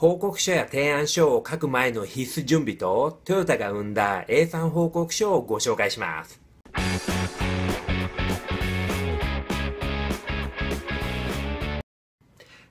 報告書や提案書を書く前の必須準備とトヨタが生んだ A 産報告書をご紹介します。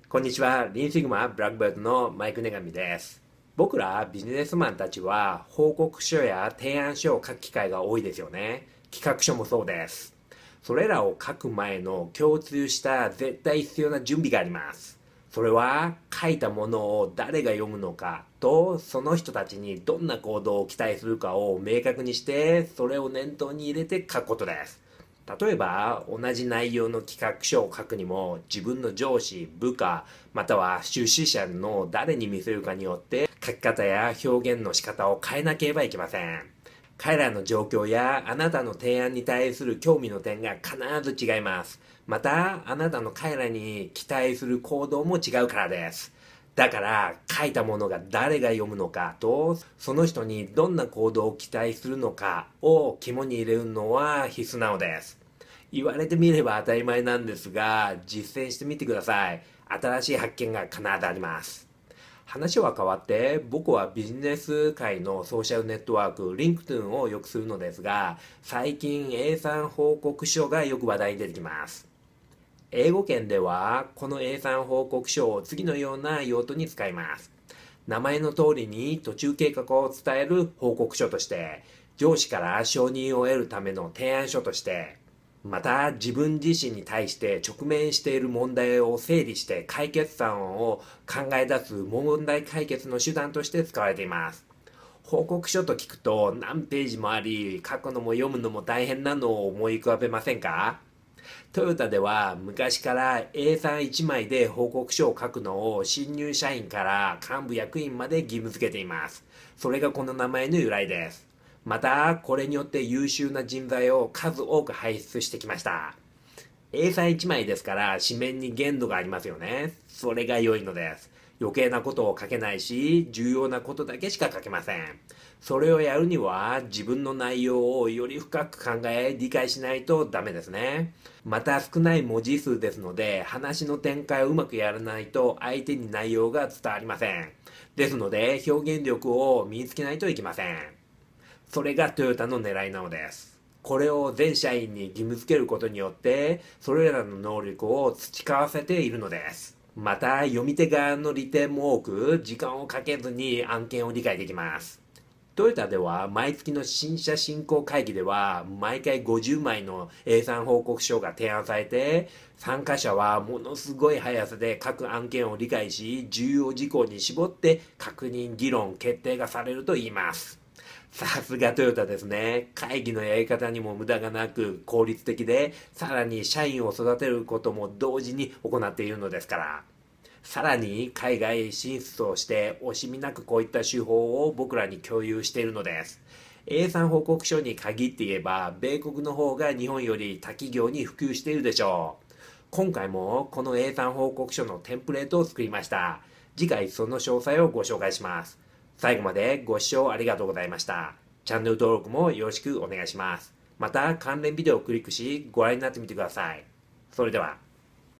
こんにちは、リンシグマブラックバルトのマイクネガミです。僕らビジネスマンたちは報告書や提案書を書く機会が多いですよね。企画書もそうです。それらを書く前の共通した絶対必要な準備があります。それは書いたものを誰が読むのかとその人たちにどんな行動を期待するかを明確にしてそれを念頭に入れて書くことです。例えば同じ内容の企画書を書くにも自分の上司部下または出資者の誰に見せるかによって書き方や表現の仕方を変えなければいけません。彼らの状況やあなたの提案に対する興味の点が必ず違います。また、あなたの彼らに期待する行動も違うからです。だから、書いたものが誰が読むのかと、その人にどんな行動を期待するのかを肝に入れるのは必須なのです。言われてみれば当たり前なんですが、実践してみてください。新しい発見が必ずあります。話は変わって僕はビジネス界のソーシャルネットワークリンクトゥーンをよくするのですが最近 A さん報告書がよく話題に出てきます英語圏ではこの A さん報告書を次のような用途に使います名前の通りに途中計画を伝える報告書として上司から承認を得るための提案書としてまた自分自身に対して直面している問題を整理して解決策を考え出す問題解決の手段として使われています報告書と聞くと何ページもあり書くのも読むのも大変なのを思い浮かべませんかトヨタでは昔から A31 枚で報告書を書くのを新入社員から幹部役員まで義務付けていますそれがこの名前の由来ですまた、これによって優秀な人材を数多く輩出してきました。A 才1枚ですから紙面に限度がありますよね。それが良いのです。余計なことを書けないし、重要なことだけしか書けません。それをやるには自分の内容をより深く考え、理解しないとダメですね。また少ない文字数ですので、話の展開をうまくやらないと相手に内容が伝わりません。ですので、表現力を身につけないといけません。それがトヨタの狙いなのです。これを全社員に義務付けることによって、それらの能力を培わせているのです。また、読み手側の利点も多く、時間をかけずに案件を理解できます。トヨタでは毎月の新車振興会議では毎回50枚の A3 報告書が提案されて参加者はものすごい速さで各案件を理解し重要事項に絞って確認議論決定がされると言いますさすがトヨタですね。会議のやり方にも無駄がなく効率的で、さらに社員を育てることも同時に行っているのですから。さらに海外進出をして惜しみなくこういった手法を僕らに共有しているのです。A 産報告書に限って言えば、米国の方が日本より他企業に普及しているでしょう。今回もこの A 産報告書のテンプレートを作りました。次回その詳細をご紹介します。最後までご視聴ありがとうございました。チャンネル登録もよろしくお願いします。また関連ビデオをクリックしご覧になってみてください。それでは。